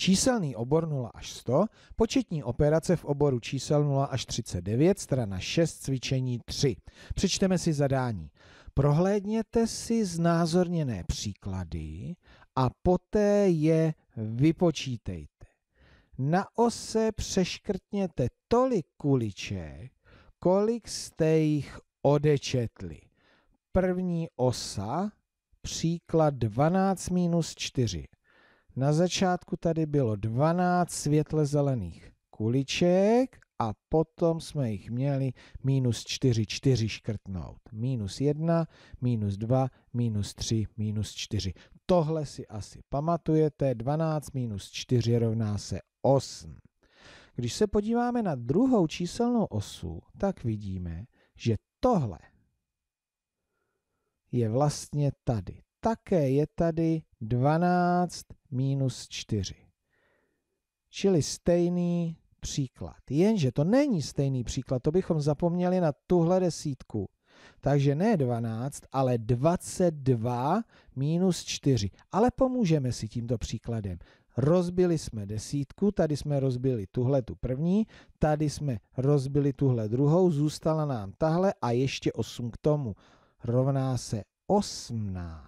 Číselný obor 0 až 100, početní operace v oboru čísel 0 až 39, strana 6, cvičení 3. Přečteme si zadání. Prohlédněte si znázorněné příklady a poté je vypočítejte. Na ose přeškrtněte tolik kuliček, kolik jste jich odečetli. První osa, příklad 12 minus 4. Na začátku tady bylo 12 světle zelených kuliček a potom jsme jich měli minus 4, 4 škrtnout. Minus 1, minus 2, minus 3, minus 4. Tohle si asi pamatujete, 12 minus 4 rovná se 8. Když se podíváme na druhou číselnou osu, tak vidíme, že tohle je vlastně tady. Také je tady 12 minus 4. Čili stejný příklad. Jenže to není stejný příklad, to bychom zapomněli na tuhle desítku. Takže ne 12, ale 22 minus 4. Ale pomůžeme si tímto příkladem. Rozbili jsme desítku, tady jsme rozbili tuhle tu první, tady jsme rozbili tuhle druhou, zůstala nám tahle a ještě 8 k tomu. Rovná se 18.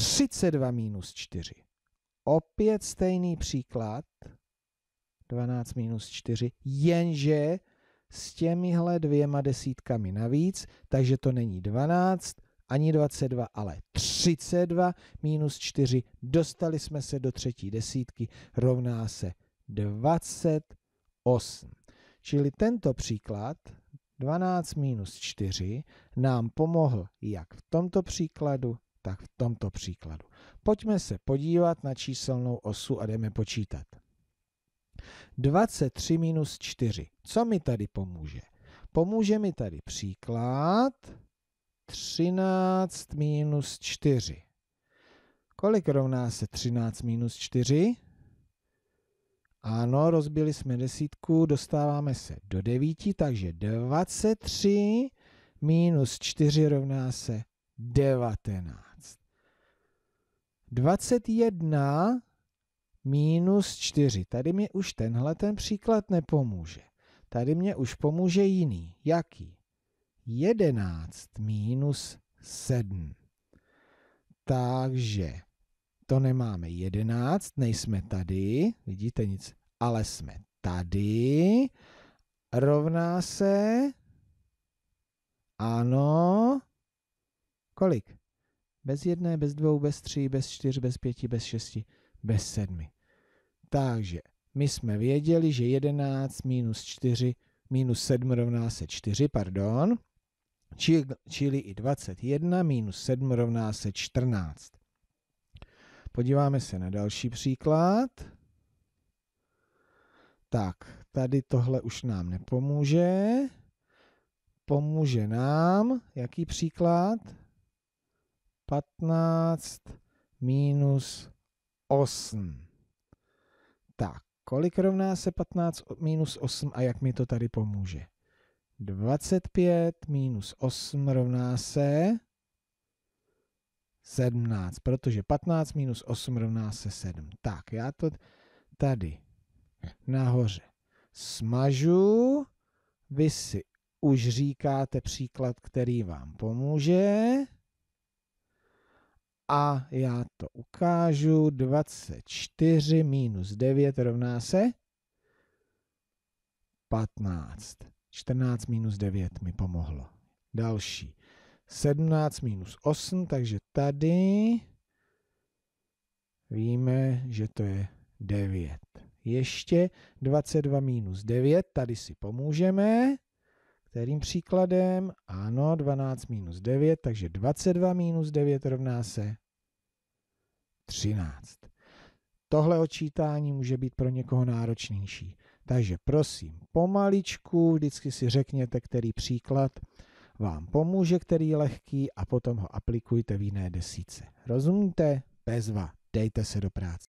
32 minus 4. Opět stejný příklad. 12 minus 4. Jenže s těmihle dvěma desítkami navíc, takže to není 12, ani 22, ale 32 minus 4. Dostali jsme se do třetí desítky, rovná se 28. Čili tento příklad 12 minus 4 nám pomohl jak v tomto příkladu, tak v tomto příkladu. Pojďme se podívat na číselnou osu a jdeme počítat. 23 minus 4. Co mi tady pomůže? Pomůže mi tady příklad 13 minus 4. Kolik rovná se 13 minus 4? Ano, rozbili jsme desítku, dostáváme se do 9, takže 23 minus 4 rovná se 19. 21 minus 4. Tady mě už tenhle ten příklad nepomůže. Tady mě už pomůže jiný. Jaký? 11 minus 7. Takže to nemáme 11, nejsme tady, vidíte nic, ale jsme tady. Rovná se, ano, kolik? Bez jedné, bez dvou, bez tří, bez čtyř, bez pěti, bez šesti, bez sedmi. Takže my jsme věděli, že 11 minus 4, minus 7 rovná se 4, pardon, či, čili i 21 minus 7 rovná se 14. Podíváme se na další příklad. Tak, tady tohle už nám nepomůže. Pomůže nám, jaký příklad? 15 minus 8. Tak, kolik rovná se 15 minus 8 a jak mi to tady pomůže? 25 minus 8 rovná se 17, protože 15 minus 8 rovná se 7. Tak, já to tady nahoře smažu. Vy si už říkáte příklad, který vám pomůže a já to ukážu. 24 minus 9 rovná se 15. 14 minus 9 mi pomohlo. Další. 17 minus 8, takže tady víme, že to je 9. Ještě 22 minus 9, tady si pomůžeme kterým příkladem? Ano, 12 minus 9, takže 22 minus 9 rovná se 13. Tohle očítání může být pro někoho náročnější. Takže prosím, pomaličku, vždycky si řekněte, který příklad vám pomůže, který je lehký a potom ho aplikujte v jiné desíce. Rozumíte? Bezva, dejte se do práce.